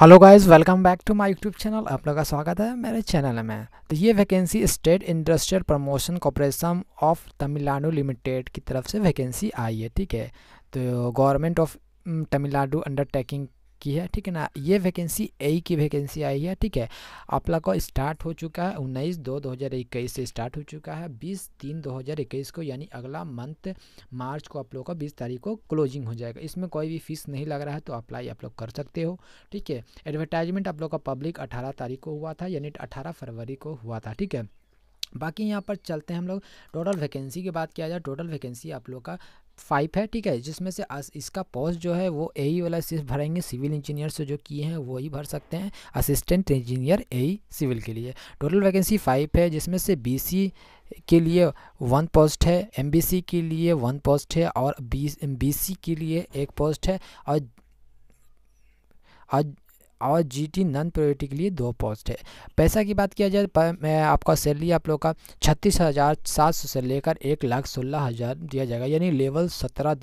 hello guys welcome back to my YouTube channel आप लोग का स्वागत है मेरे चैनल में तो ये vacancy State Industrial Promotion Corporation of Tamil Nadu Limited की तरफ से वैकेंसी आई है ठीक है तो गवर्नमेंट ऑफ तमिलनाडु अंडरटेकिंग की है ठीक है ना ये वैकेंसी ए की वैकेंसी आई है ठीक है आप लोग का स्टार्ट हो चुका है उन्नीस दो दो हज़ार इक्कीस से स्टार्ट हो चुका है बीस तीन दो हज़ार इक्कीस को यानी अगला मंथ मार्च को आप लोग का बीस तारीख को क्लोजिंग हो जाएगा इसमें कोई भी फीस नहीं लग रहा है तो अप्लाई आप लोग कर सकते हो ठीक है एडवर्टाइजमेंट आप लोग का पब्लिक अठारह तारीख को हुआ था यानी अठारह फरवरी को हुआ था ठीक है बाकी यहाँ पर चलते हैं हम लोग टोटल वैकेंसी की बात किया जाए टोटल वैकेंसी आप लोग का फाइव है ठीक है जिसमें से इसका पोस्ट जो है वो ए e वाला सिर्फ भरेंगे सिविल इंजीनियर से जो किए हैं वही भर सकते हैं assistant engineer A e civil के लिए टोटल वैकेंसी फाइव है जिसमें से बी के लिए वन पोस्ट है एम के लिए वन पोस्ट है और बी के लिए एक पोस्ट है और आज और जीटी नॉन प्रायोरिटी के लिए दो पोस्ट है पैसा की बात किया जाए मैं आपका सैलरी आप लोग का छत्तीस हज़ार सात सौ से लेकर एक लाख सोलह हज़ार दिया जाएगा यानी लेवल सत्रह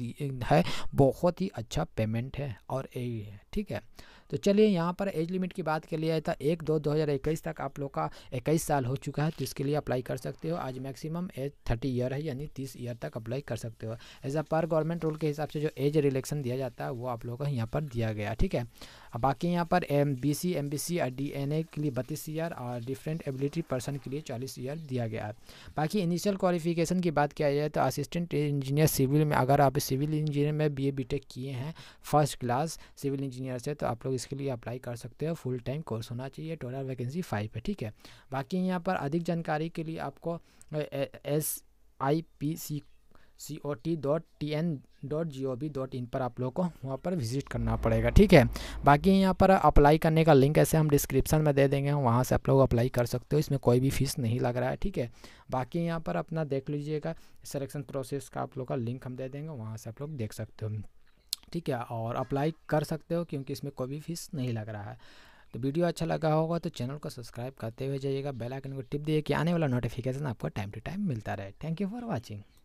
है बहुत ही अच्छा पेमेंट है और यही है ठीक है तो चलिए यहाँ पर एज लिमिट की बात कर लिया था एक दो दो हज़ार इक्कीस तक आप लोग का इक्कीस साल हो चुका है तो इसके लिए अप्लाई कर सकते हो आज मैक्सिमम एज थर्टी ईयर है यानी तीस ईयर तक अप्लाई कर सकते हो एज अ पर गवर्नमेंट रूल के हिसाब से जो एज रिलेक्शन दिया जाता है वो आप लोगों का यहाँ पर दिया गया ठीक है बाकी यहाँ पर M B C M B C और डी एन ए के लिए बत्तीस ईयर और डिफरेंट एबिलिटी पर्सन के लिए चालीस ईयर दिया गया है बाकी इनिशियल क्वालिफिकेशन की बात किया जाए तो असिस्टेंट इंजीनियर सिविल में अगर आप सिविल इंजीनियर में बी ए बी टेक किए हैं first class civil engineer engineer से तो आप लोग इसके लिए अप्लाई कर सकते हो फुल टाइम कोर्स होना चाहिए टोटल वैकेंसी फाइव है ठीक है बाकी यहाँ पर अधिक जानकारी के लिए आपको S I P C C O T dot T N dot G O V dot in पर आप लोग को वहाँ पर विजिट करना पड़ेगा ठीक है बाकी यहाँ पर अप्लाई करने का लिंक ऐसे हम डिस्क्रिप्शन में दे देंगे वहाँ से आप लोग अप्लाई कर सकते हो इसमें कोई भी फीस नहीं लग रहा है ठीक है बाकी यहाँ पर अपना देख लीजिएगा सिलेक्शन प्रोसेस का आप लोग का लिंक हम दे देंगे वहाँ से आप लोग देख सकते हो ठीक है और अप्लाई कर सकते हो क्योंकि इसमें कोई भी फीस नहीं लग रहा है तो वीडियो अच्छा लगा होगा तो चैनल को सब्सक्राइब करते हुए जाइएगा बेल आइकन को टिप दिए कि आने वाला नोटिफिकेशन आपको टाइम टू टाइम मिलता रहे थैंक यू फॉर वॉचिंग